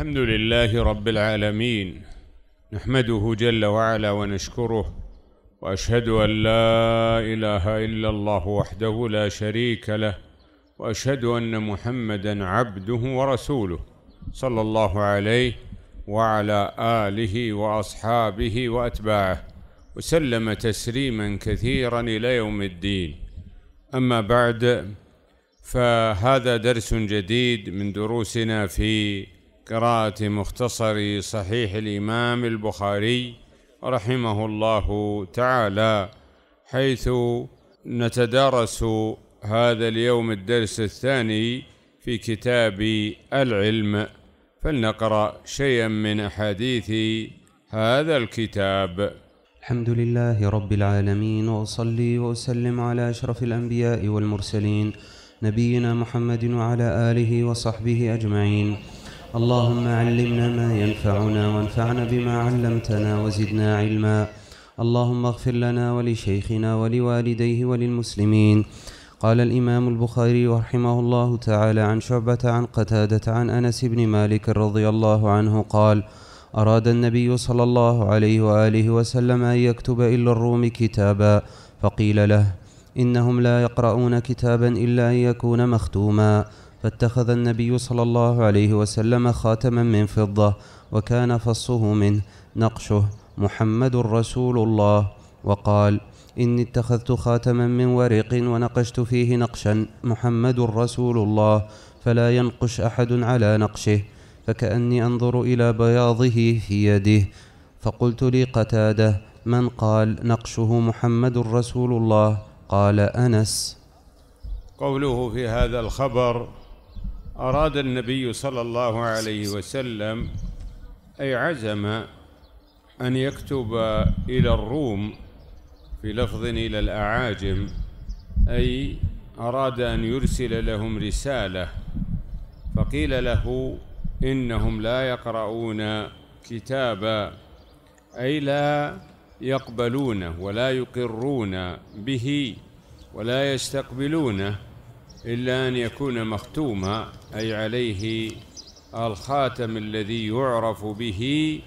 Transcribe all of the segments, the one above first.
الحمد لله رب العالمين نحمده جل وعلا ونشكره واشهد ان لا اله الا الله وحده لا شريك له واشهد ان محمدا عبده ورسوله صلى الله عليه وعلى اله واصحابه واتباعه وسلم تسليما كثيرا الى يوم الدين اما بعد فهذا درس جديد من دروسنا في قراءة مختصر صحيح الإمام البخاري رحمه الله تعالى حيث نتدارس هذا اليوم الدرس الثاني في كتاب العلم فلنقرأ شيئا من أحاديث هذا الكتاب الحمد لله رب العالمين وأصلي وأسلم على أشرف الأنبياء والمرسلين نبينا محمد وعلى آله وصحبه أجمعين اللهم علمنا ما ينفعنا وانفعنا بما علمتنا وزدنا علما اللهم اغفر لنا ولشيخنا ولوالديه وللمسلمين قال الإمام البخاري رحمه الله تعالى عن شعبة عن قتادة عن أنس بن مالك رضي الله عنه قال أراد النبي صلى الله عليه وآله وسلم أن يكتب إلا الروم كتابا فقيل له إنهم لا يقرؤون كتابا إلا أن يكون مختوما فاتخذ النبي صلى الله عليه وسلم خاتما من فضة وكان فصه منه نقشه محمد رسول الله وقال إني اتخذت خاتما من ورق ونقشت فيه نقشا محمد رسول الله فلا ينقش أحد على نقشه فكأني أنظر إلى بياضه في يده فقلت لي قتاده من قال نقشه محمد رسول الله قال أنس قوله في هذا الخبر أراد النبي صلى الله عليه وسلم أي عزم أن يكتب إلى الروم في لفظ إلى الأعاجم أي أراد أن يرسل لهم رسالة فقيل له إنهم لا يقرؤون كتابا أي لا يقبلونه ولا يقرون به ولا يستقبلونه إلا أن يكون مختوما أي عليه الخاتم الذي يعرف به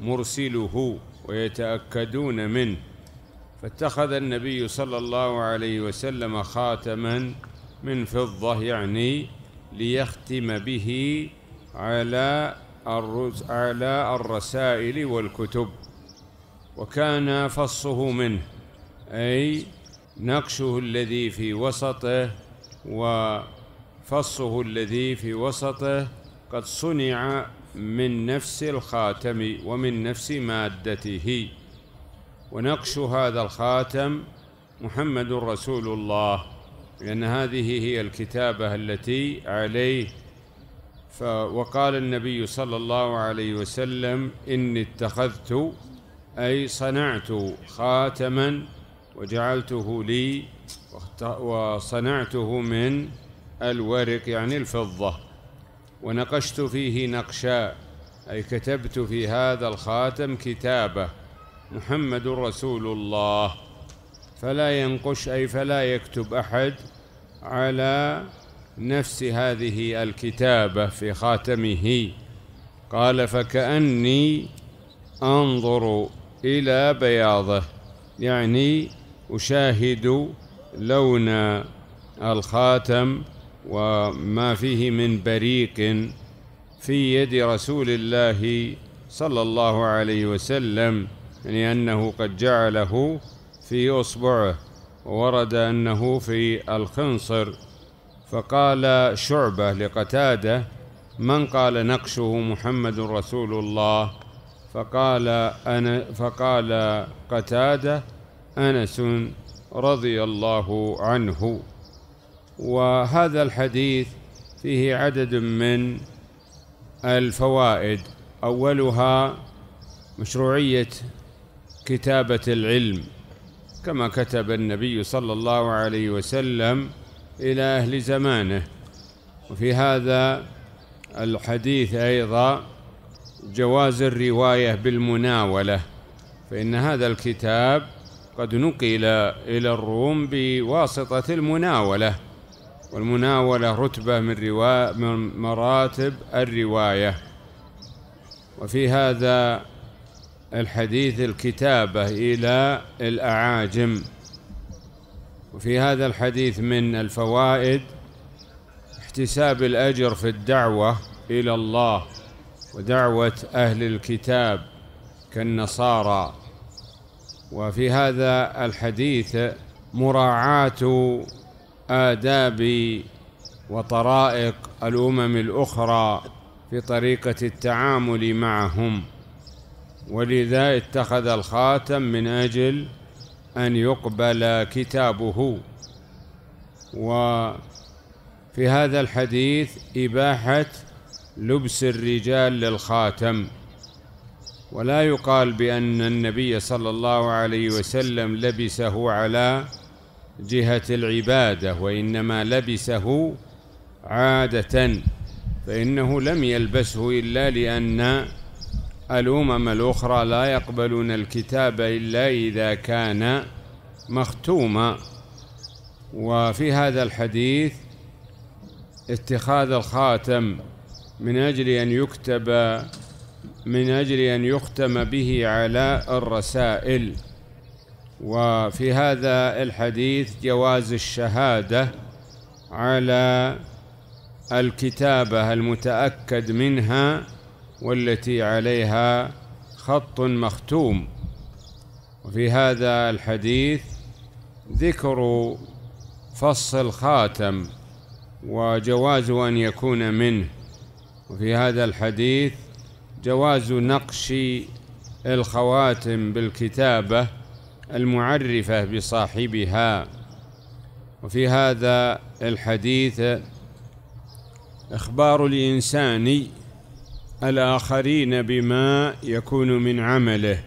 مرسله ويتأكدون منه فاتخذ النبي صلى الله عليه وسلم خاتما من فضة يعني ليختم به على على الرسائل والكتب وكان فصه منه أي نقشه الذي في وسطه وفصه الذي في وسطه قد صنع من نفس الخاتم ومن نفس مادته ونقش هذا الخاتم محمد رسول الله لأن هذه هي الكتابة التي عليه وقال النبي صلى الله عليه وسلم إني اتخذت أي صنعت خاتما وجعلته لي وصنعته من الورق يعني الفضة ونقشت فيه نقشا أي كتبت في هذا الخاتم كتابة محمد رسول الله فلا ينقش أي فلا يكتب أحد على نفس هذه الكتابة في خاتمه قال فكأني أنظر إلى بياضه يعني أشاهد لون الخاتم وما فيه من بريق في يد رسول الله صلى الله عليه وسلم لأنه يعني قد جعله في أصبعه وورد أنه في الخنصر فقال شعبة لقتادة من قال نقشه محمد رسول الله فقال أنا فقال قتادة أنس رضي الله عنه وهذا الحديث فيه عدد من الفوائد أولها مشروعية كتابة العلم كما كتب النبي صلى الله عليه وسلم إلى أهل زمانه وفي هذا الحديث أيضا جواز الرواية بالمناولة فإن هذا الكتاب قد نقل إلى الروم بواسطة المناولة والمناولة رتبة من, روا... من مراتب الرواية وفي هذا الحديث الكتابة إلى الأعاجم وفي هذا الحديث من الفوائد احتساب الأجر في الدعوة إلى الله ودعوة أهل الكتاب كالنصارى وفي هذا الحديث مراعاة آداب وطرائق الأمم الأخرى في طريقة التعامل معهم ولذا اتخذ الخاتم من أجل أن يقبل كتابه وفي هذا الحديث إباحة لبس الرجال للخاتم ولا يقال بأن النبي صلى الله عليه وسلم لبسه على جهة العبادة وإنما لبسه عادة فإنه لم يلبسه إلا لأن الأمم الأخرى لا يقبلون الكتاب إلا إذا كان مختوما وفي هذا الحديث اتخاذ الخاتم من أجل أن يكتب من أجل أن يختم به على الرسائل وفي هذا الحديث جواز الشهادة على الكتابة المتأكد منها والتي عليها خط مختوم وفي هذا الحديث ذكر فص الخاتم وجواز أن يكون منه وفي هذا الحديث جواز نقش الخواتم بالكتابة المعرفة بصاحبها وفي هذا الحديث إخبار الإنسان الآخرين بما يكون من عمله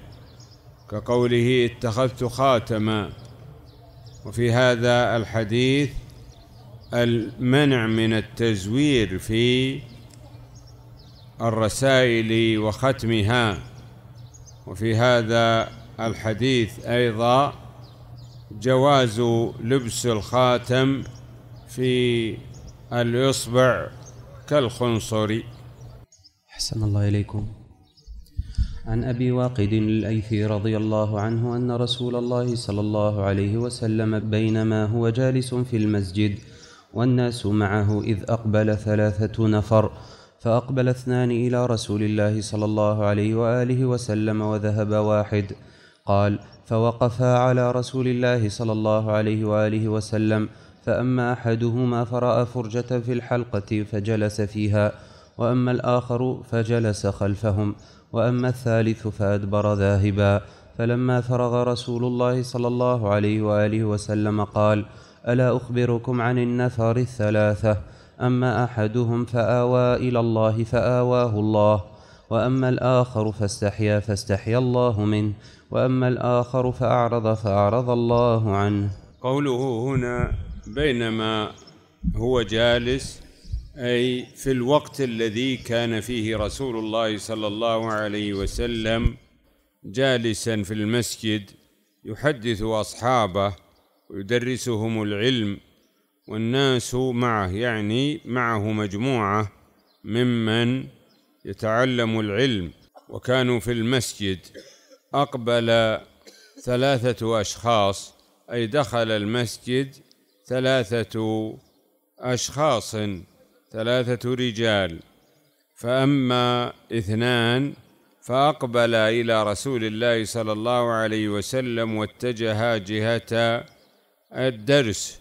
كقوله اتخذت خاتما وفي هذا الحديث المنع من التزوير في الرسائل وختمها وفي هذا الحديث أيضا جواز لبس الخاتم في الإصبع كالخنصر أحسن الله إليكم عن أبي واقد الأيثي رضي الله عنه أن رسول الله صلى الله عليه وسلم بينما هو جالس في المسجد والناس معه إذ أقبل ثلاثة نفر فأقبل اثنان إلى رسول الله صلى الله عليه وآله وسلم وذهب واحد قال فوقفا على رسول الله صلى الله عليه وآله وسلم فأما أحدهما فرأى فرجة في الحلقة فجلس فيها وأما الآخر فجلس خلفهم وأما الثالث فأدبر ذاهبا فلما فرغ رسول الله صلى الله عليه وآله وسلم قال ألا أخبركم عن النفر الثلاثة أما أحدهم فآوى إلى الله فآواه الله وأما الآخر فاستحيا فاستحيا الله منه وأما الآخر فأعرض فأعرض الله عنه قوله هنا بينما هو جالس أي في الوقت الذي كان فيه رسول الله صلى الله عليه وسلم جالسا في المسجد يحدث أصحابه ويدرسهم العلم والناس معه يعني معه مجموعة ممن يتعلم العلم وكانوا في المسجد أقبل ثلاثة أشخاص أي دخل المسجد ثلاثة أشخاص ثلاثة رجال فأما اثنان فأقبل إلى رسول الله صلى الله عليه وسلم واتجها جهة الدرس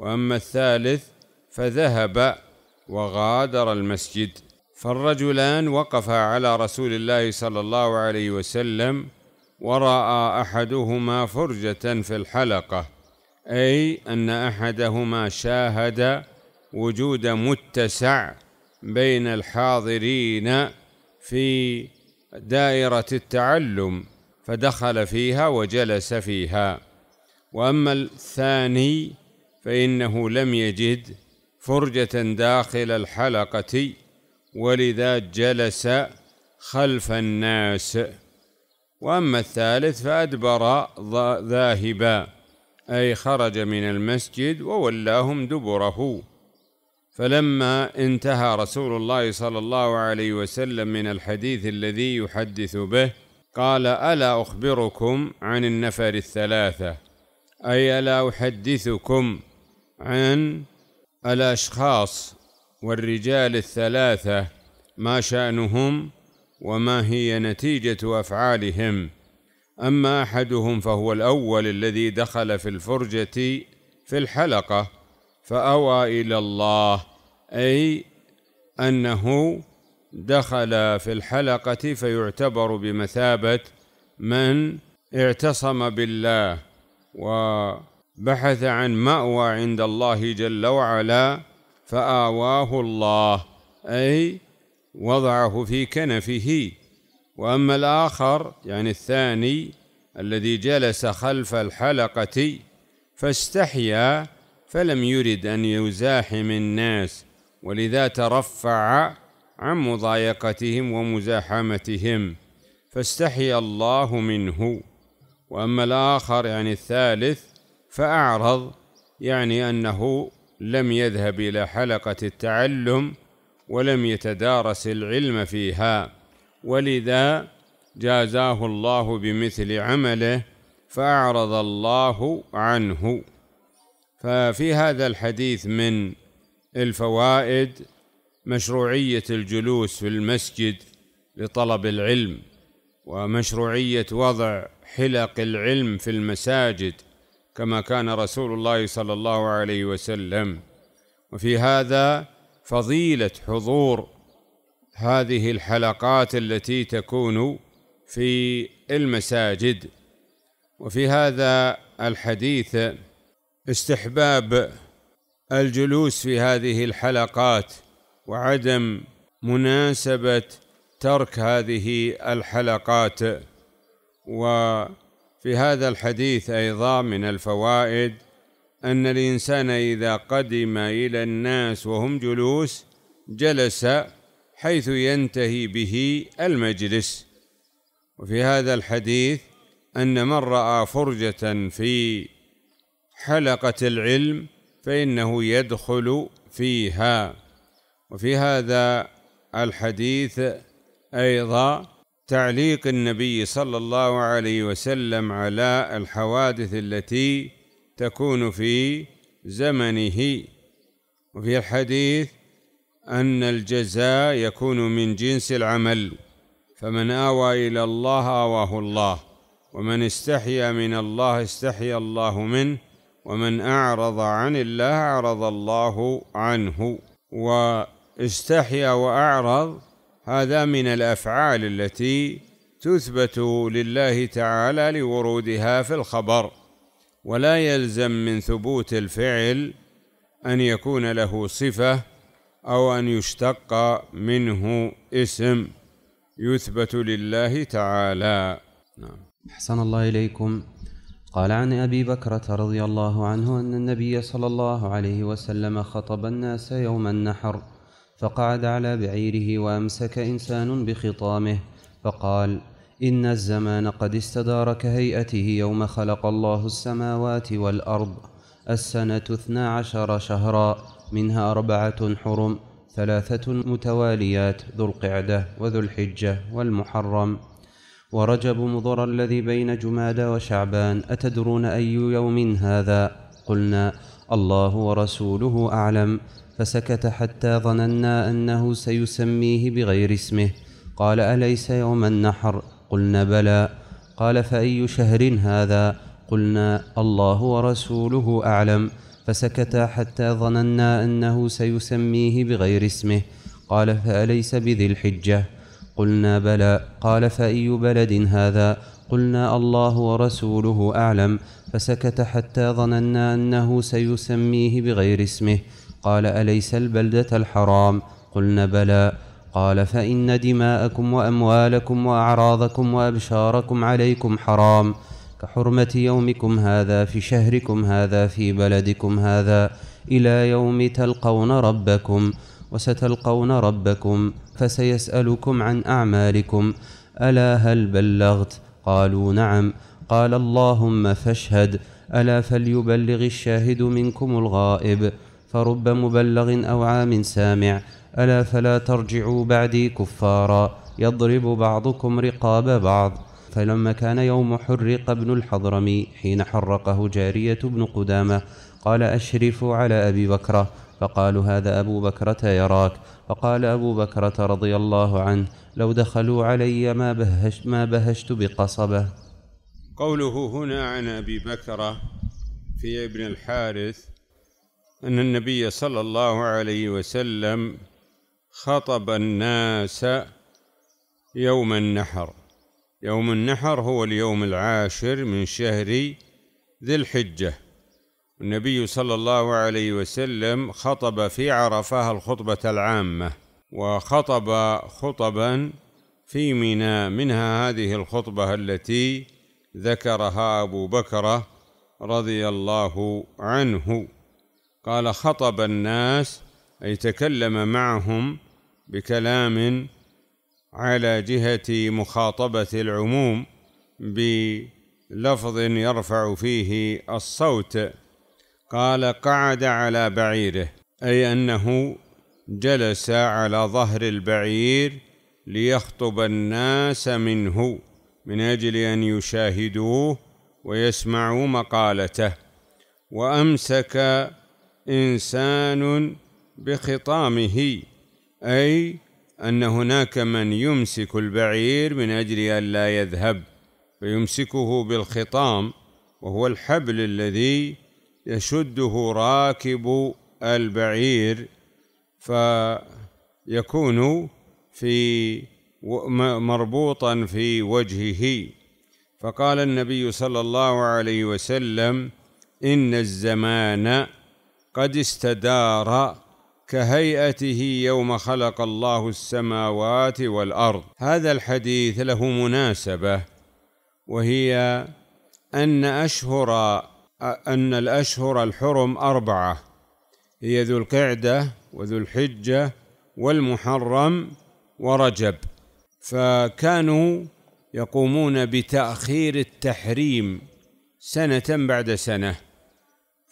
واما الثالث فذهب وغادر المسجد فالرجلان وقفا على رسول الله صلى الله عليه وسلم وراى احدهما فرجه في الحلقه اي ان احدهما شاهد وجود متسع بين الحاضرين في دائره التعلم فدخل فيها وجلس فيها واما الثاني فإنه لم يجد فرجة داخل الحلقة ولذا جلس خلف الناس وأما الثالث فأدبر ذاهبا أي خرج من المسجد وولاهم دبره فلما انتهى رسول الله صلى الله عليه وسلم من الحديث الذي يحدث به قال ألا أخبركم عن النفر الثلاثة أي ألا أحدثكم عن الأشخاص والرجال الثلاثة ما شأنهم وما هي نتيجة أفعالهم أما أحدهم فهو الأول الذي دخل في الفرجة في الحلقة فأوى إلى الله أي أنه دخل في الحلقة فيعتبر بمثابة من اعتصم بالله و بحث عن مأوى عند الله جل وعلا فآواه الله أي وضعه في كنفه وأما الآخر يعني الثاني الذي جلس خلف الحلقة فاستحيا فلم يرد أن يزاحم الناس ولذا ترفع عن مضايقتهم ومزاحمتهم فاستحيا الله منه وأما الآخر يعني الثالث فأعرض يعني أنه لم يذهب إلى حلقة التعلم ولم يتدارس العلم فيها ولذا جازاه الله بمثل عمله فأعرض الله عنه ففي هذا الحديث من الفوائد مشروعية الجلوس في المسجد لطلب العلم ومشروعية وضع حلق العلم في المساجد كما كان رسول الله صلى الله عليه وسلم وفي هذا فضيلة حضور هذه الحلقات التي تكون في المساجد وفي هذا الحديث استحباب الجلوس في هذه الحلقات وعدم مناسبة ترك هذه الحلقات و في هذا الحديث أيضا من الفوائد أن الإنسان إذا قدم إلى الناس وهم جلوس جلس حيث ينتهي به المجلس وفي هذا الحديث أن من رأى فرجة في حلقة العلم فإنه يدخل فيها وفي هذا الحديث أيضا تعليق النبي صلى الله عليه وسلم على الحوادث التي تكون في زمنه وفي الحديث أن الجزاء يكون من جنس العمل فمن آوى إلى الله آواه الله ومن استحيا من الله استحيا الله منه ومن أعرض عن الله أعرض الله عنه واستحيا وأعرض هذا من الأفعال التي تثبت لله تعالى لورودها في الخبر ولا يلزم من ثبوت الفعل أن يكون له صفة أو أن يشتق منه اسم يثبت لله تعالى نعم أحسن الله إليكم قال عن أبي بكرة رضي الله عنه أن النبي صلى الله عليه وسلم خطب الناس يوم النحر فقعد على بعيره وامسك انسان بخطامه فقال ان الزمان قد استدار كهيئته يوم خلق الله السماوات والارض السنه اثنا عشر شهرا منها اربعه حرم ثلاثه متواليات ذو القعده وذو الحجه والمحرم ورجب مضر الذي بين جمادى وشعبان أتدرون أي يوم هذا قلنا الله ورسوله أعلم فسكت حتى ظننا أنه سيسميه بغير اسمه قال أليس يوم النحر قلنا بلى قال فأي شهر هذا قلنا الله ورسوله أعلم فسكت حتى ظننا أنه سيسميه بغير اسمه قال فأليس بذي الحجة قلنا بلى قال فأي بلد هذا قلنا الله ورسوله أعلم فسكت حتى ظننا أنه سيسميه بغير اسمه قال أليس البلدة الحرام قلنا بلى قال فإن دماءكم وأموالكم وأعراضكم وأبشاركم عليكم حرام كحرمة يومكم هذا في شهركم هذا في بلدكم هذا إلى يوم تلقون ربكم وستلقون ربكم فسيسألكم عن أعمالكم ألا هل بلغت قالوا نعم قال اللهم فاشهد ألا فليبلغ الشاهد منكم الغائب فرب مبلغ أو عام سامع ألا فلا ترجعوا بعدي كفارا يضرب بعضكم رقاب بعض فلما كان يوم حرق ابن الحضرمي حين حرقه جارية بن قدامة قال أشرف على أبي بكرة فقالوا هذا أبو بكرة يراك فقال أبو بكرة رضي الله عنه لو دخلوا علي ما بهشت, ما بهشت بقصبة قوله هنا عن أبي بكرة في ابن الحارث أن النبي صلى الله عليه وسلم خطب الناس يوم النحر يوم النحر هو اليوم العاشر من شهر ذي الحجة النبي صلى الله عليه وسلم خطب في عرفة الخطبة العامة وخطب خطبا في منى منها هذه الخطبة التي ذكرها أبو بكر رضي الله عنه قال خطب الناس أي تكلم معهم بكلام على جهة مخاطبة العموم بلفظ يرفع فيه الصوت قال قعد على بعيره أي أنه جلس على ظهر البعير ليخطب الناس منه من أجل أن يشاهدوه ويسمعوا مقالته وأمسك انسان بخطامه اي ان هناك من يمسك البعير من اجل ان لا يذهب فيمسكه بالخطام وهو الحبل الذي يشده راكب البعير فيكون في مربوطا في وجهه فقال النبي صلى الله عليه وسلم ان الزمان قد استدار كهيئته يوم خلق الله السماوات والارض هذا الحديث له مناسبه وهي ان اشهر ان الاشهر الحرم اربعه هي ذو القعده وذو الحجه والمحرم ورجب فكانوا يقومون بتاخير التحريم سنه بعد سنه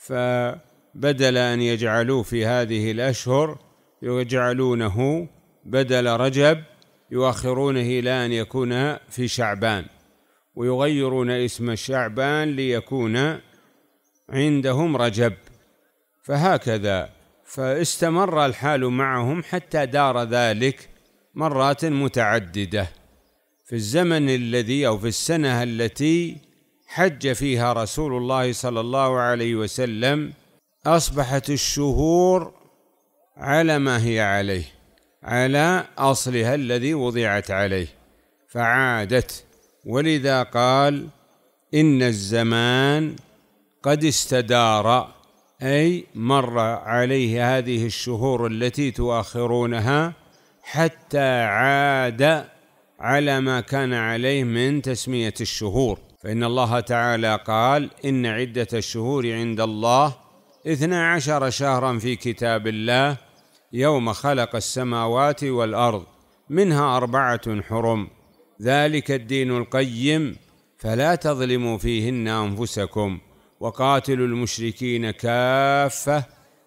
ف بدل أن يجعلوه في هذه الأشهر يجعلونه بدل رجب يؤخرونه إلى أن يكون في شعبان ويغيرون اسم شعبان ليكون عندهم رجب فهكذا فاستمر الحال معهم حتى دار ذلك مرات متعدده في الزمن الذي او في السنه التي حج فيها رسول الله صلى الله عليه وسلم أصبحت الشهور على ما هي عليه على أصلها الذي وضعت عليه فعادت ولذا قال إن الزمان قد استدار أي مر عليه هذه الشهور التي تؤخرونها حتى عاد على ما كان عليه من تسمية الشهور فإن الله تعالى قال إن عدة الشهور عند الله اثنا عشر شهرا في كتاب الله يوم خلق السماوات والأرض منها أربعة حرم ذلك الدين القيم فلا تظلموا فيهن أنفسكم وقاتلوا المشركين كافة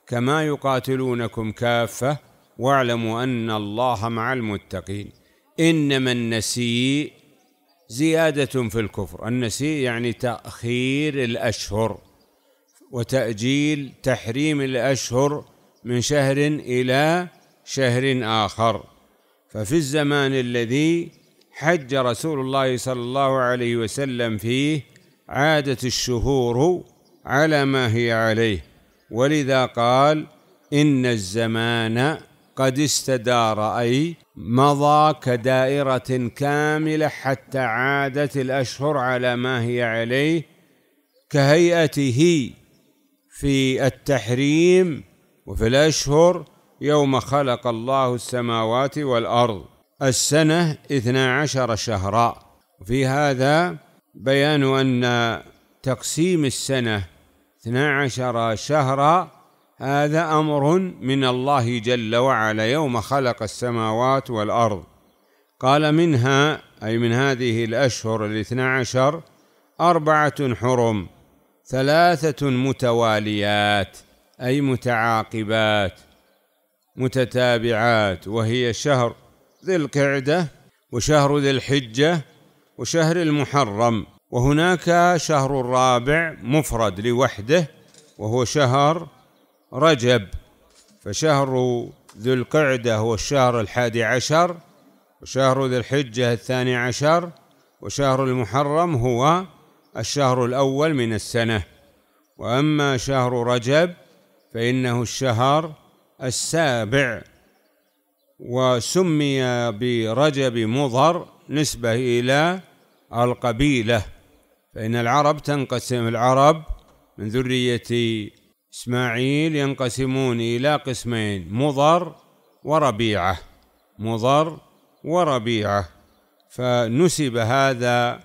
كما يقاتلونكم كافة واعلموا أن الله مع المتقين إنما النسيء زيادة في الكفر النسيء يعني تأخير الأشهر وتأجيل تحريم الأشهر من شهر إلى شهر آخر ففي الزمان الذي حج رسول الله صلى الله عليه وسلم فيه عادت الشهور على ما هي عليه ولذا قال إن الزمان قد استدار أي مضى كدائرة كاملة حتى عادت الأشهر على ما هي عليه كهيئته في التحريم وفي الأشهر يوم خلق الله السماوات والأرض السنة اثنا عشر شهرا وفي هذا بيان أن تقسيم السنة اثنا عشر شهرا هذا أمر من الله جل وعلا يوم خلق السماوات والأرض قال منها أي من هذه الأشهر الاثنا عشر أربعة حرم ثلاثة متواليات أي متعاقبات متتابعات وهي شهر ذي القعدة وشهر ذي الحجة وشهر المحرم وهناك شهر رابع مفرد لوحده وهو شهر رجب فشهر ذي القعدة هو الشهر الحادي عشر وشهر ذي الحجة الثاني عشر وشهر المحرم هو الشهر الأول من السنة وأما شهر رجب فإنه الشهر السابع وسمي برجب مضر نسبة إلى القبيلة فإن العرب تنقسم العرب من ذرية إسماعيل ينقسمون إلى قسمين مضر وربيعة مضر وربيعة فنسب هذا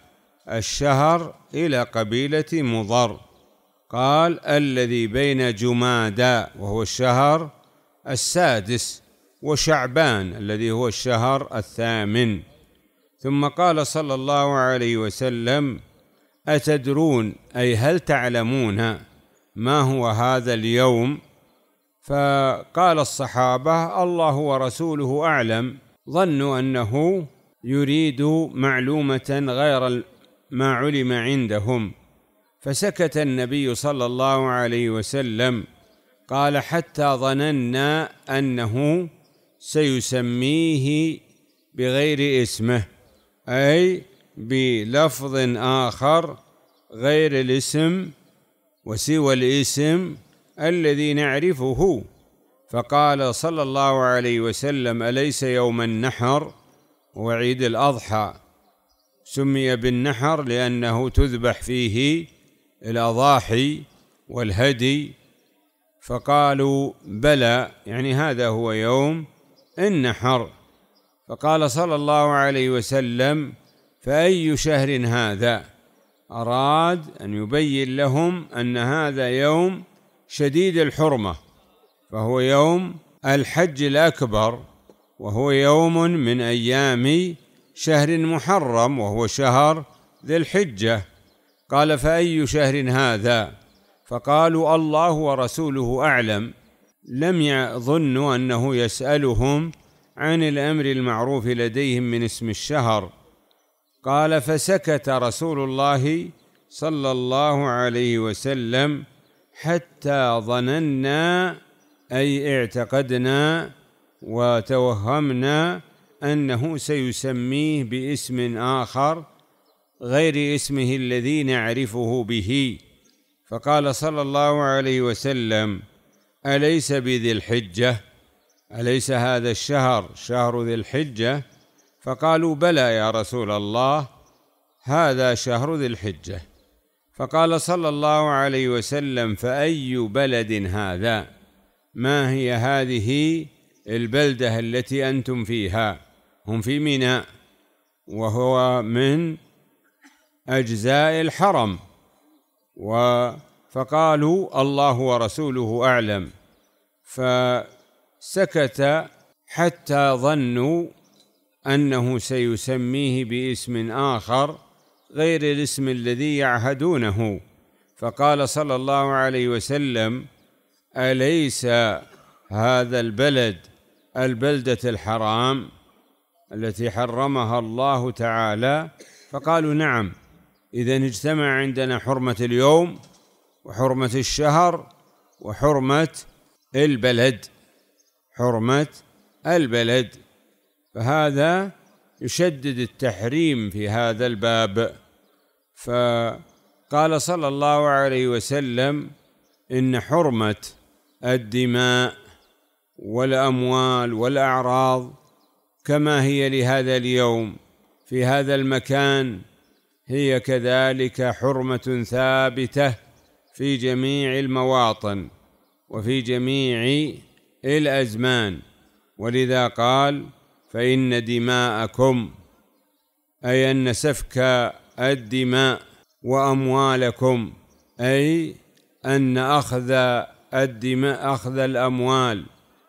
الشهر إلى قبيلة مضر قال الذي بين جمادى وهو الشهر السادس وشعبان الذي هو الشهر الثامن ثم قال صلى الله عليه وسلم أتدرون أي هل تعلمون ما هو هذا اليوم فقال الصحابة الله ورسوله أعلم ظنوا أنه يريد معلومة غير ما علم عندهم فسكت النبي صلى الله عليه وسلم قال حتى ظننا انه سيسميه بغير اسمه اي بلفظ اخر غير الاسم وسوى الاسم الذي نعرفه فقال صلى الله عليه وسلم اليس يوم النحر وعيد الاضحى سمي بالنحر لأنه تذبح فيه الأضاحي والهدي فقالوا بلى يعني هذا هو يوم النحر فقال صلى الله عليه وسلم فأي شهر هذا أراد أن يبين لهم أن هذا يوم شديد الحرمة فهو يوم الحج الأكبر وهو يوم من أيام شهر محرم وهو شهر ذي الحجه قال فاي شهر هذا فقالوا الله ورسوله اعلم لم يظنوا انه يسالهم عن الامر المعروف لديهم من اسم الشهر قال فسكت رسول الله صلى الله عليه وسلم حتى ظننا اي اعتقدنا وتوهمنا أنه سيسميه باسم آخر غير اسمه الذي نعرفه به فقال صلى الله عليه وسلم أليس بذي الحجة أليس هذا الشهر شهر ذي الحجة فقالوا بلى يا رسول الله هذا شهر ذي الحجة فقال صلى الله عليه وسلم فأي بلد هذا ما هي هذه البلدة التي أنتم فيها هم في ميناء وهو من أجزاء الحرم و فقالوا الله ورسوله أعلم فسكت حتى ظنوا أنه سيسميه باسم آخر غير الاسم الذي يعهدونه فقال صلى الله عليه وسلم أليس هذا البلد البلدة الحرام التي حرمها الله تعالى فقالوا نعم إذا اجتمع عندنا حرمة اليوم وحرمة الشهر وحرمة البلد حرمة البلد فهذا يشدد التحريم في هذا الباب فقال صلى الله عليه وسلم إن حرمة الدماء والأموال والأعراض كما هي لهذا اليوم في هذا المكان هي كذلك حرمه ثابته في جميع المواطن وفي جميع الازمان ولذا قال فان دماءكم اي ان سفك الدماء واموالكم اي ان اخذ الدماء اخذ الاموال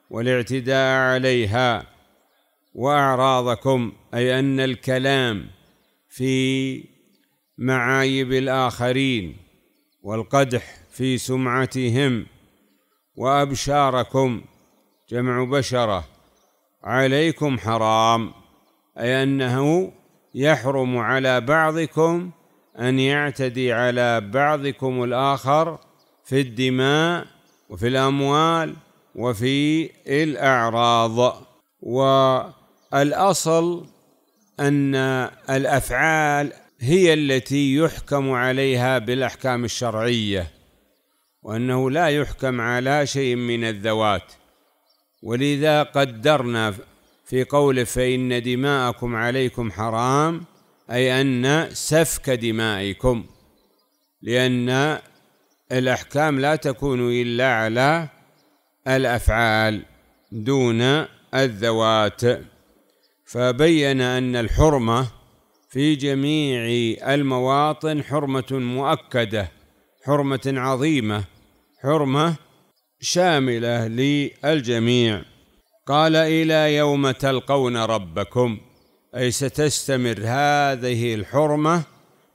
والاعتداء عليها واعراضكم اي ان الكلام في معايب الاخرين والقدح في سمعتهم وابشاركم جمع بشره عليكم حرام اي انه يحرم على بعضكم ان يعتدي على بعضكم الاخر في الدماء وفي الاموال وفي الاعراض و الأصل أن الأفعال هي التي يحكم عليها بالأحكام الشرعية وأنه لا يحكم على شيء من الذوات ولذا قدرنا في قوله فإن دماءكم عليكم حرام أي أن سفك دمائكم لأن الأحكام لا تكون إلا على الأفعال دون الذوات فبين أن الحرمة في جميع المواطن حرمة مؤكدة حرمة عظيمة حرمة شاملة للجميع قال إلى يوم تلقون ربكم أي ستستمر هذه الحرمة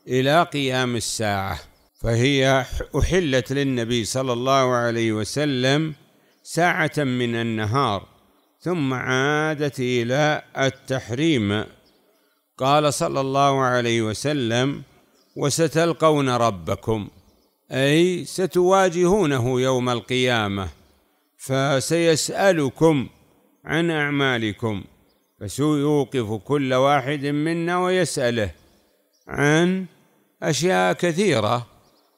إلى قيام الساعة فهي أحلت للنبي صلى الله عليه وسلم ساعة من النهار ثم عادت إلى التحريم قال صلى الله عليه وسلم وستلقون ربكم أي ستواجهونه يوم القيامة فسيسألكم عن أعمالكم فسيوقف كل واحد منا ويسأله عن أشياء كثيرة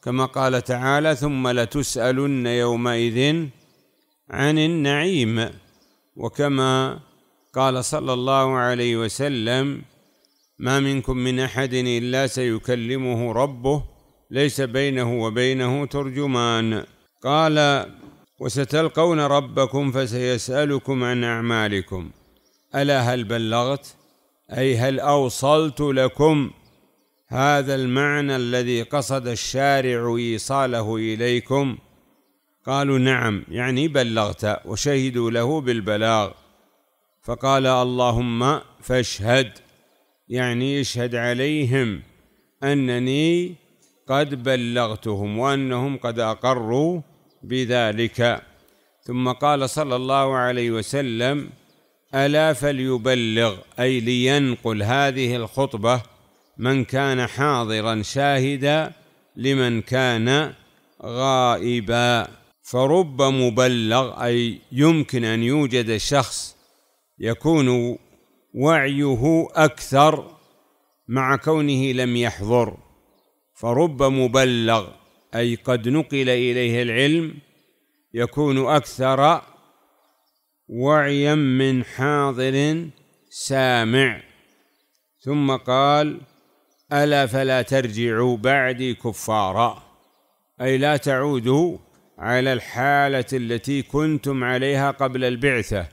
كما قال تعالى ثم لتسألن يومئذ عن النعيم وكما قال صلى الله عليه وسلم ما منكم من أحد إلا سيكلمه ربه ليس بينه وبينه ترجمان قال وستلقون ربكم فسيسألكم عن أعمالكم ألا هل بلغت أي هل أوصلت لكم هذا المعنى الذي قصد الشارع إيصاله إليكم قالوا نعم يعني بلغت وشهدوا له بالبلاغ فقال اللهم فاشهد يعني يشهد عليهم انني قد بلغتهم وانهم قد اقروا بذلك ثم قال صلى الله عليه وسلم الا فليبلغ اي لينقل هذه الخطبه من كان حاضرا شاهدا لمن كان غائبا فرب مبلغ أي يمكن أن يوجد شخص يكون وعيه أكثر مع كونه لم يحضر فرب مبلغ أي قد نقل إليه العلم يكون أكثر وعيا من حاضر سامع ثم قال ألا فلا ترجعوا بعدي كفارا أي لا تعودوا على الحالة التي كنتم عليها قبل البعثة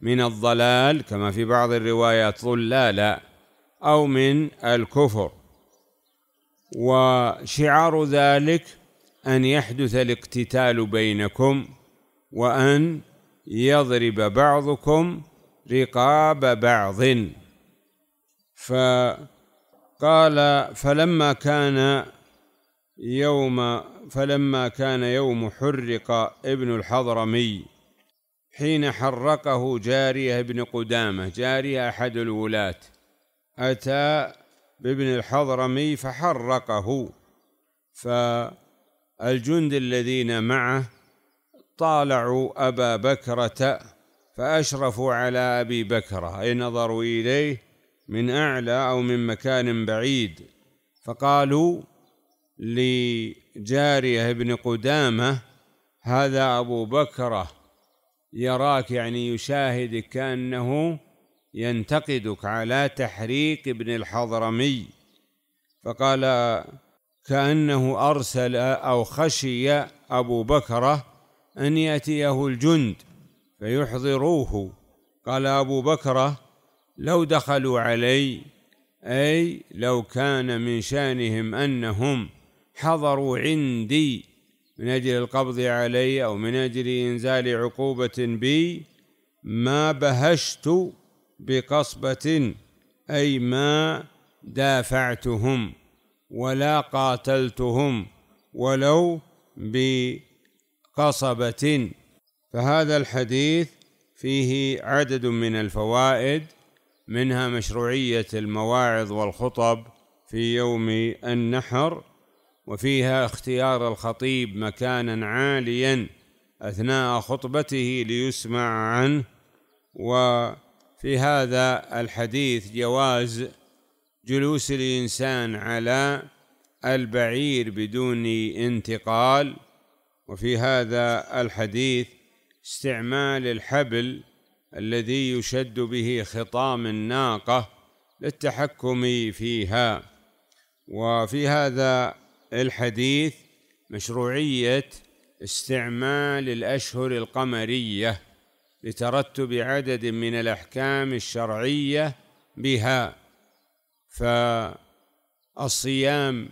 من الضلال كما في بعض الروايات ضلالا أو من الكفر وشعار ذلك أن يحدث الاقتتال بينكم وأن يضرب بعضكم رقاب بعض فقال فلما كان يوم فلما كان يوم حرق ابن الحضرمي حين حرقه جاريه ابن قدامه جاريه احد الولاة اتى بابن الحضرمي فحرقه فالجند الذين معه طالعوا ابا بكره فاشرفوا على ابي بكره اي نظروا اليه من اعلى او من مكان بعيد فقالوا جارية بن قدامة هذا أبو بكرة يراك يعني يشاهدك كأنه ينتقدك على تحريك ابن الحضرمي فقال كأنه أرسل أو خشي أبو بكرة أن يأتيه الجند فيحضروه قال أبو بكرة لو دخلوا علي أي لو كان من شأنهم أنهم حضروا عندي من أجل القبض علي أو من أجل إنزال عقوبة بي ما بهشت بقصبة أي ما دافعتهم ولا قاتلتهم ولو بقصبة فهذا الحديث فيه عدد من الفوائد منها مشروعية المواعظ والخطب في يوم النحر وفيها اختيار الخطيب مكانا عاليا اثناء خطبته ليسمع عنه وفي هذا الحديث جواز جلوس الانسان على البعير بدون انتقال وفي هذا الحديث استعمال الحبل الذي يشد به خطام الناقه للتحكم فيها وفي هذا الحديث مشروعية استعمال الأشهر القمرية لترتب عدد من الأحكام الشرعية بها فالصيام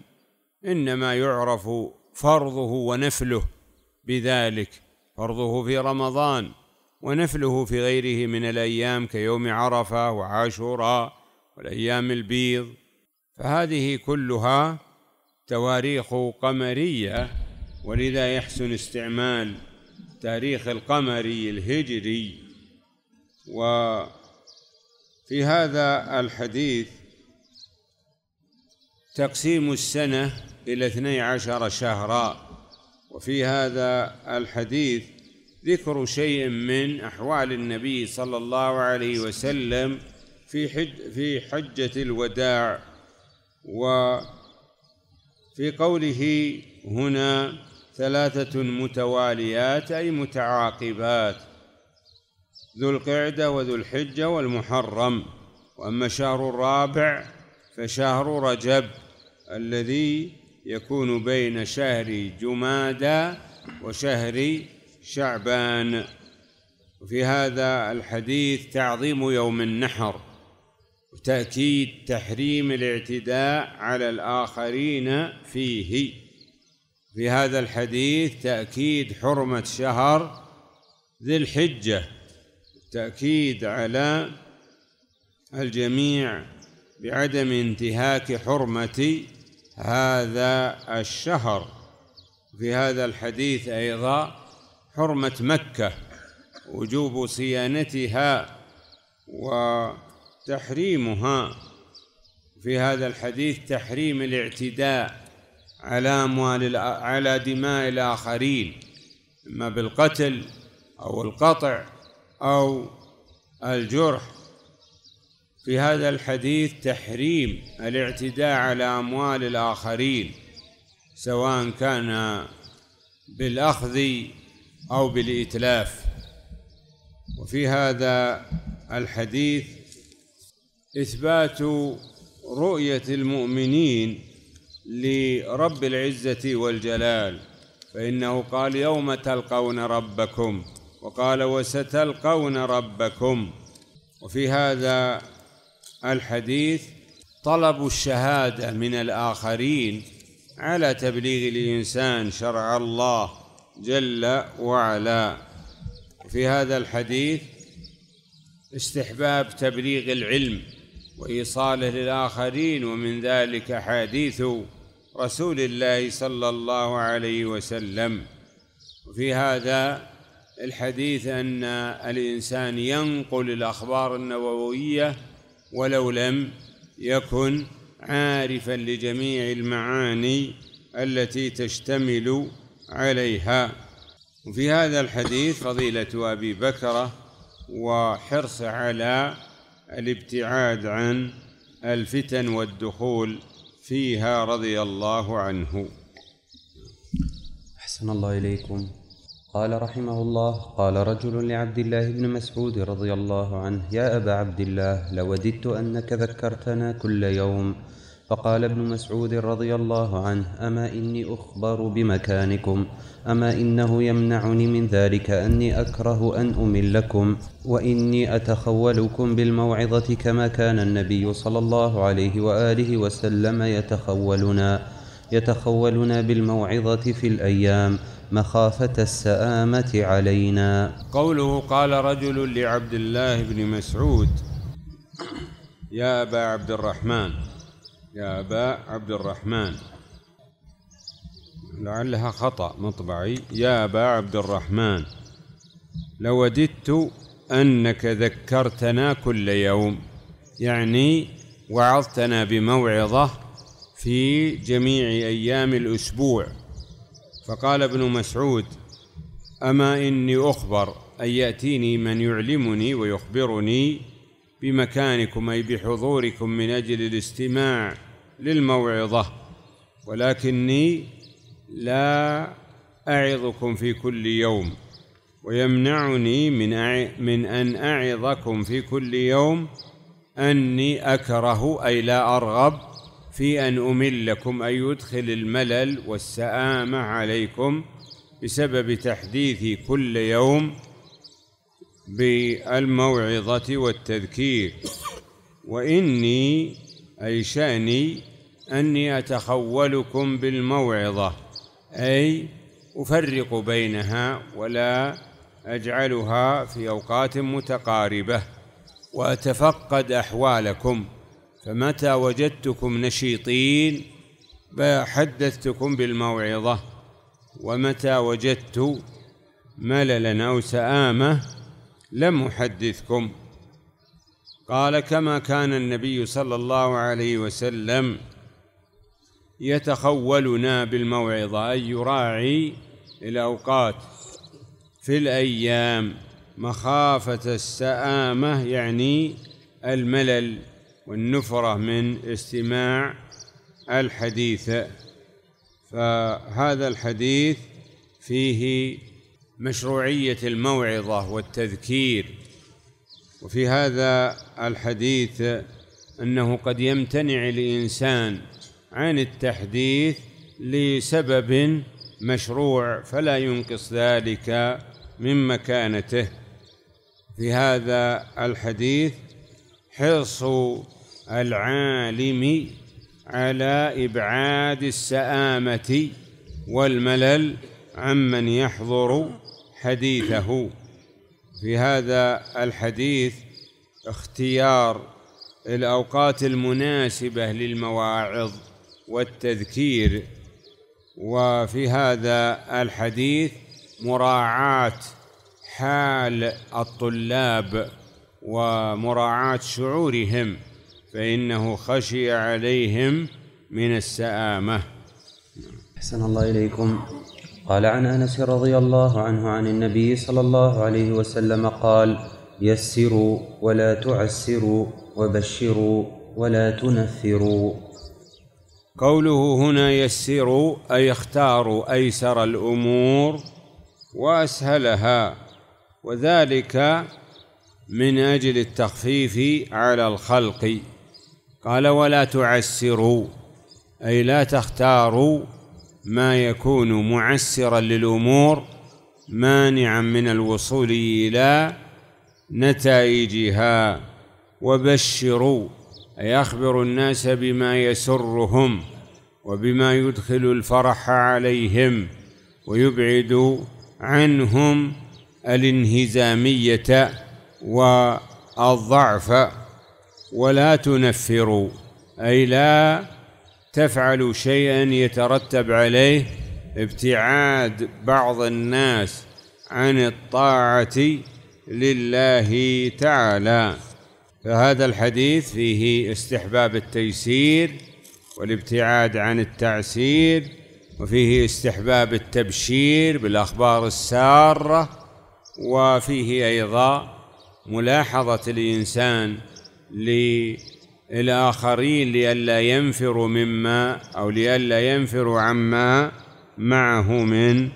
إنما يعرف فرضه ونفله بذلك فرضه في رمضان ونفله في غيره من الأيام كيوم عرفة وعاشوراء والأيام البيض فهذه كلها تواريخ قمرية ولذا يحسن استعمال تاريخ القمري الهجري وفي هذا الحديث تقسيم السنة إلى اثني عشر شهرا وفي هذا الحديث ذكر شيء من أحوال النبي صلى الله عليه وسلم في حج في حجة الوداع و في قوله هنا ثلاثة متواليات أي متعاقبات ذو القعدة وذو الحجة والمحرم وأما الشهر الرابع فشهر رجب الذي يكون بين شهر جمادى وشهر شعبان وفي هذا الحديث تعظيم يوم النحر وتأكيد تحريم الاعتداء على الآخرين فيه في هذا الحديث تأكيد حرمة شهر ذي الحجة تأكيد على الجميع بعدم انتهاك حرمة هذا الشهر في هذا الحديث أيضا حرمة مكة وجوب صيانتها و تحريمها في هذا الحديث تحريم الاعتداء على اموال على دماء الاخرين اما بالقتل او القطع او الجرح في هذا الحديث تحريم الاعتداء على اموال الاخرين سواء كان بالاخذ او بالاتلاف وفي هذا الحديث إثبات رؤية المؤمنين لرب العزة والجلال فإنه قال يوم تلقون ربكم وقال وستلقون ربكم وفي هذا الحديث طلب الشهادة من الآخرين على تبليغ الإنسان شرع الله جل وعلا في هذا الحديث استحباب تبليغ العلم وإيصاله للآخرين ومن ذلك حديث رسول الله صلى الله عليه وسلم وفي هذا الحديث أن الإنسان ينقل الأخبار النووية ولو لم يكن عارفا لجميع المعاني التي تشتمل عليها وفي هذا الحديث فضيلة أبي بكرة وحرصه على الابتعاد عن الفتن والدخول فيها رضي الله عنه احسن الله اليكم قال رحمه الله قال رجل لعبد الله بن مسعود رضي الله عنه يا ابا عبد الله لوددت انك ذكرتنا كل يوم فقال ابن مسعود رضي الله عنه أما إني أخبر بمكانكم أما إنه يمنعني من ذلك أني أكره أن أملكم وإني أتخولكم بالموعظة كما كان النبي صلى الله عليه وآله وسلم يتخولنا يتخولنا بالموعظة في الأيام مخافة السآمة علينا قوله قال رجل لعبد الله بن مسعود يا أبا عبد الرحمن يا أبا عبد الرحمن لعلها خطأ مطبعي يا أبا عبد الرحمن لوددت أنك ذكرتنا كل يوم يعني وعظتنا بموعظة في جميع أيام الأسبوع فقال ابن مسعود أما إني أخبر أن يأتيني من يعلمني ويخبرني بمكانكم أي بحضوركم من أجل الاستماع للموعظة ولكني لا أعظكم في كل يوم ويمنعني من من أن أعظكم في كل يوم أني أكره أي لا أرغب في أن أملكم أي يدخل الملل والسآمة عليكم بسبب تحديثي كل يوم بالموعظة والتذكير وإني أي شأني أني أتخولكم بالموعظة أي أفرق بينها ولا أجعلها في أوقات متقاربة وأتفقد أحوالكم فمتى وجدتكم نشيطين حدثتكم بالموعظة ومتى وجدت مللا أو سآمة لم أحدثكم قال كما كان النبي صلى الله عليه وسلم يتخولنا بالموعظة أي يراعي الأوقات في الأيام مخافة السآمة يعني الملل والنفرة من استماع الحديث فهذا الحديث فيه مشروعية الموعظة والتذكير وفي هذا الحديث أنه قد يمتنع الإنسان عن التحديث لسبب مشروع فلا ينقص ذلك من مكانته في هذا الحديث حرص العالم على ابعاد السآمة والملل عمن يحضر حديثه في هذا الحديث اختيار الاوقات المناسبه للمواعظ والتذكير وفي هذا الحديث مراعاة حال الطلاب ومراعاة شعورهم فإنه خشي عليهم من السآمة أحسن الله إليكم قال عن أنس رضي الله عنه عن النبي صلى الله عليه وسلم قال يسروا ولا تعسروا وبشروا ولا تنفروا قوله هنا يسروا أي اختاروا أيسر الأمور وأسهلها وذلك من أجل التخفيف على الخلق قال ولا تعسروا أي لا تختاروا ما يكون معسرا للأمور مانعا من الوصول إلى نتائجها وبشروا يخبر الناس بما يسرهم وبما يدخل الفرح عليهم ويبعد عنهم الانهزاميه والضعف ولا تنفروا اي لا تفعلوا شيئا يترتب عليه ابتعاد بعض الناس عن الطاعه لله تعالى فهذا الحديث فيه استحباب التيسير والابتعاد عن التعسير وفيه استحباب التبشير بالاخبار الساره وفيه ايضا ملاحظه الانسان للاخرين لئلا ينفروا مما او لئلا ينفروا عما معه من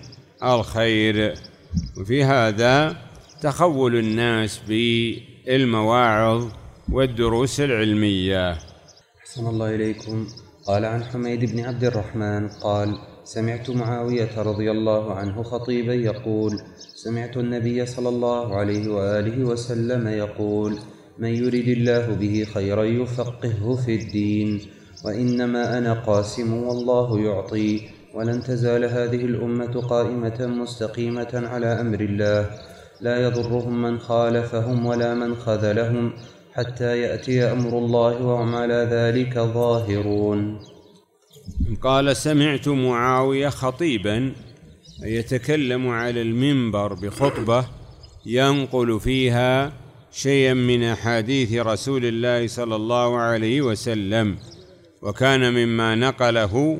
الخير وفي هذا تخول الناس بالمواعظ والدروس العلمية أحسن الله إليكم قال عن حميد بن عبد الرحمن قال سمعت معاوية رضي الله عنه خطيبا يقول سمعت النبي صلى الله عليه وآله وسلم يقول من يرد الله به خيرا يفقهه في الدين وإنما أنا قاسم والله يعطي ولن تزال هذه الأمة قائمة مستقيمة على أمر الله لا يضرهم من خالفهم ولا من خذلهم حتى يأتي أمر الله وهم على ذلك ظاهرون قال سمعت معاوية خطيبا يتكلم على المنبر بخطبة ينقل فيها شيئا من أحاديث رسول الله صلى الله عليه وسلم وكان مما نقله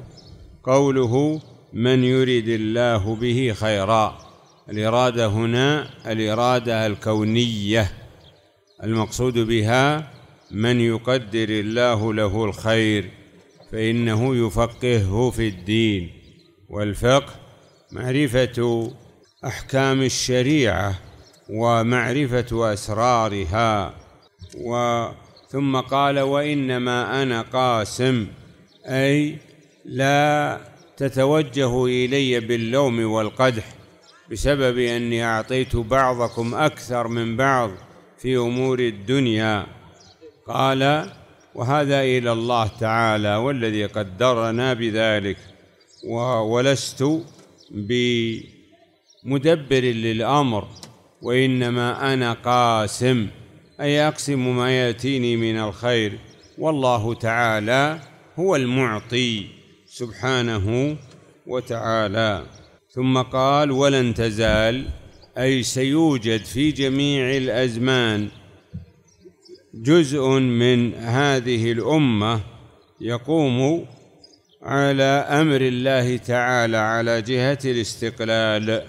قوله من يرد الله به خيرا الإرادة هنا الإرادة الكونية المقصود بها من يقدر الله له الخير فإنه يفقهه في الدين والفقه معرفة أحكام الشريعة ومعرفة أسرارها و ثم قال وإنما أنا قاسم أي لا تتوجه إلي باللوم والقدح بسبب أني أعطيت بعضكم أكثر من بعض في امور الدنيا قال وهذا الى الله تعالى والذي قدرنا بذلك ولست بمدبر للامر وانما انا قاسم اي اقسم ما ياتيني من الخير والله تعالى هو المعطي سبحانه وتعالى ثم قال ولن تزال أي سيوجد في جميع الأزمان جزء من هذه الأمة يقوم على أمر الله تعالى على جهة الاستقلال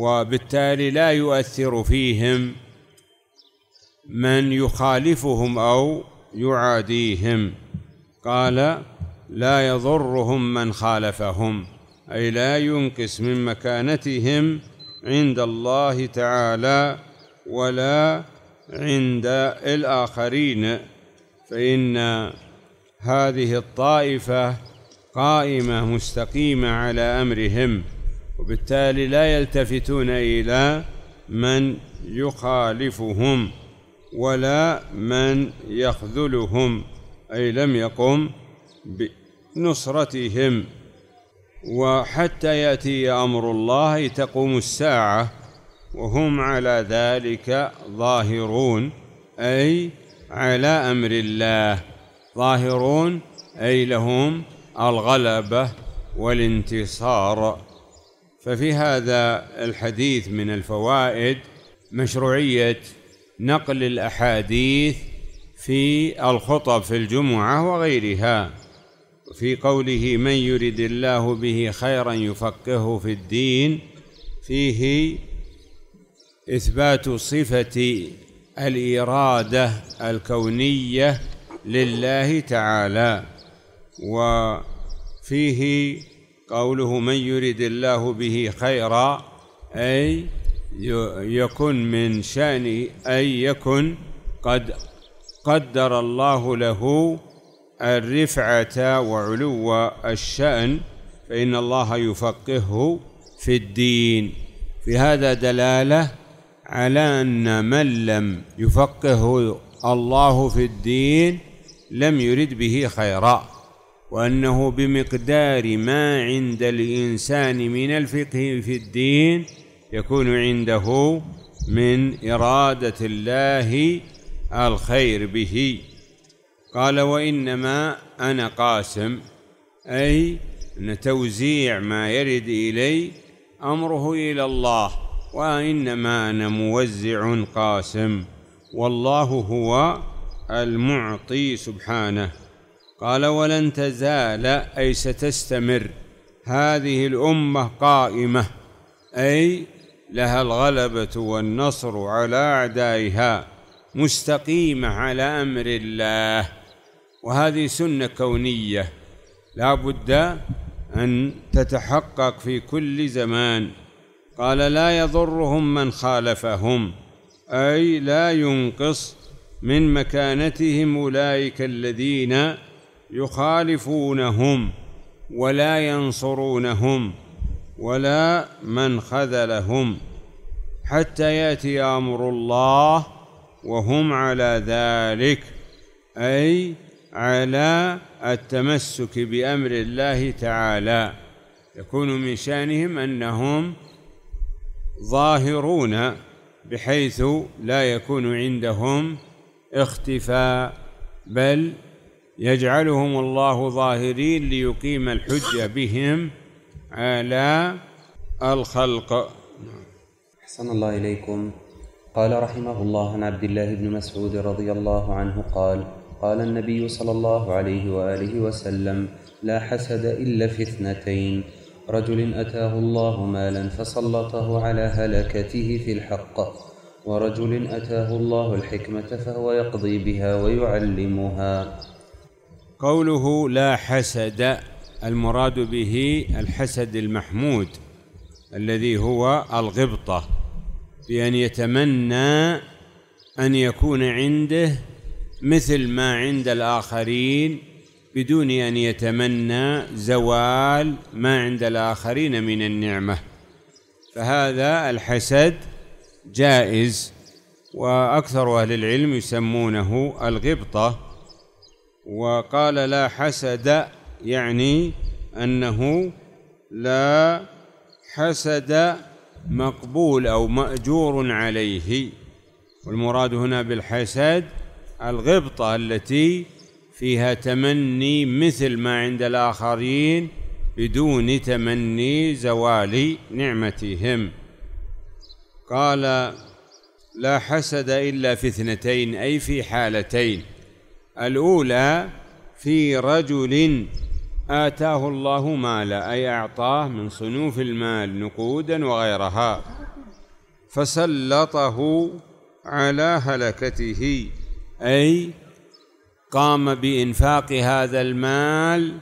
وبالتالي لا يؤثر فيهم من يخالفهم أو يعاديهم قال لا يضرهم من خالفهم أي لا ينقص من مكانتهم عند الله تعالى ولا عند الآخرين فإن هذه الطائفة قائمة مستقيمة على أمرهم وبالتالي لا يلتفتون إلى من يخالفهم ولا من يخذلهم أي لم يقم بنصرتهم وحتى ياتي امر الله تقوم الساعه وهم على ذلك ظاهرون اي على امر الله ظاهرون اي لهم الغلبه والانتصار ففي هذا الحديث من الفوائد مشروعيه نقل الاحاديث في الخطب في الجمعه وغيرها في قوله من يرد الله به خيرا يفقهه في الدين فيه اثبات صفه الاراده الكونيه لله تعالى وفيه قوله من يرد الله به خيرا اي يكن من شان اي يكن قد قدر الله له الرفعة وعلو الشأن فإن الله يفقهه في الدين في هذا دلالة على أن من لم يفقهه الله في الدين لم يرد به خيرا وأنه بمقدار ما عند الإنسان من الفقه في الدين يكون عنده من إرادة الله الخير به قال وإنما أنا قاسم أي أن توزيع ما يرد إلي أمره إلى الله وإنما أنا موزع قاسم والله هو المعطي سبحانه قال ولن تزال أي ستستمر هذه الأمة قائمة أي لها الغلبة والنصر على أعدائها مستقيمة على أمر الله وهذه سنة كونية لا بد أن تتحقق في كل زمان قال لا يضرهم من خالفهم أي لا ينقص من مكانتهم أولئك الذين يخالفونهم ولا ينصرونهم ولا من خذلهم حتى ياتي امر الله وهم على ذلك اي على التمسك بأمر الله تعالى يكون من شأنهم أنهم ظاهرون بحيث لا يكون عندهم اختفاء بل يجعلهم الله ظاهرين ليقيم الحجة بهم على الخلق أحسن الله إليكم قال رحمه الله عن عبد الله بن مسعود رضي الله عنه قال قال النبي صلى الله عليه وآله وسلم لا حسد إلا في اثنتين رجل أتاه الله مالا فسلطه على هلكته في الحق ورجل أتاه الله الحكمة فهو يقضي بها ويعلمها قوله لا حسد المراد به الحسد المحمود الذي هو الغبطة بأن يتمنى أن يكون عنده مثل ما عند الآخرين بدون أن يتمنى زوال ما عند الآخرين من النعمة فهذا الحسد جائز وأكثر أهل العلم يسمونه الغبطة وقال لا حسد يعني أنه لا حسد مقبول أو مأجور عليه والمراد هنا بالحسد الغبطة التي فيها تمني مثل ما عند الآخرين بدون تمني زوال نعمتهم قال لا حسد إلا في اثنتين أي في حالتين الأولى في رجل آتاه الله مالا أي أعطاه من صنوف المال نقودا وغيرها فسلطه على هلكته أي قام بإنفاق هذا المال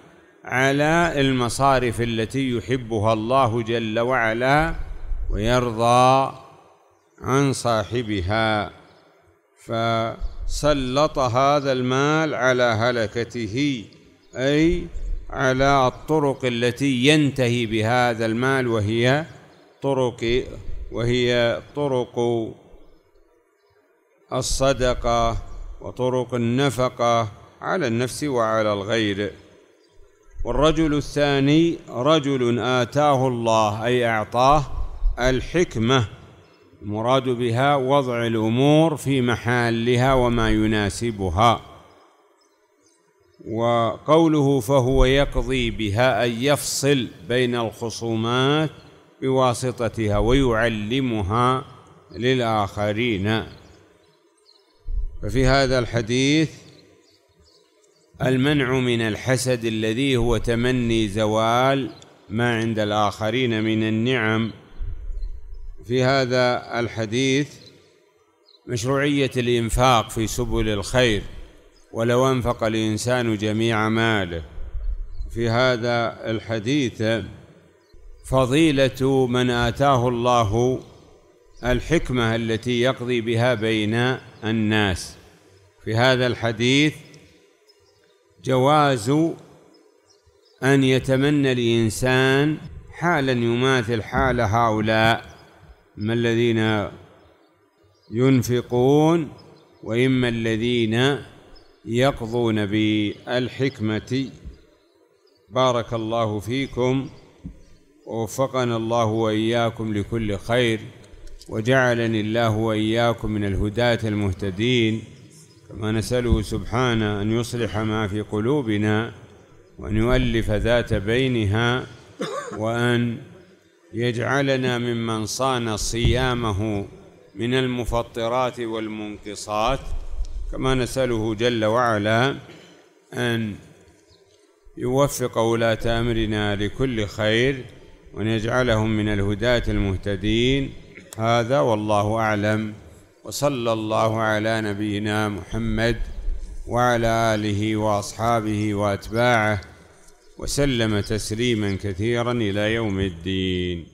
على المصارف التي يحبها الله جل وعلا ويرضى عن صاحبها فسلط هذا المال على هلكته أي على الطرق التي ينتهي بهذا المال وهي طرق وهي طرق الصدقه وطرق النفقة على النفس وعلى الغير والرجل الثاني رجل آتاه الله أي أعطاه الحكمة المراد بها وضع الأمور في محلها وما يناسبها وقوله فهو يقضي بها أي يفصل بين الخصومات بواسطتها ويعلمها للآخرين ففي هذا الحديث المنع من الحسد الذي هو تمني زوال ما عند الآخرين من النعم في هذا الحديث مشروعية الإنفاق في سبل الخير ولو أنفق الإنسان جميع ماله في هذا الحديث فضيلة من آتاه الله الحكمة التي يقضي بها بين الناس في هذا الحديث جواز أن يتمنى الإنسان حالا يماثل حال هؤلاء اما الذين ينفقون وإما الذين يقضون بالحكمة بارك الله فيكم ووفقنا الله وإياكم لكل خير وجعلني الله واياكم من الهداة المهتدين كما نساله سبحانه ان يصلح ما في قلوبنا وان يؤلف ذات بينها وان يجعلنا ممن صان صيامه من المفطرات والمنقصات كما نساله جل وعلا ان يوفق ولاة امرنا لكل خير وان يجعلهم من الهداة المهتدين هذا والله أعلم وصلى الله على نبينا محمد وعلى آله وأصحابه وأتباعه وسلم تسليما كثيرا إلى يوم الدين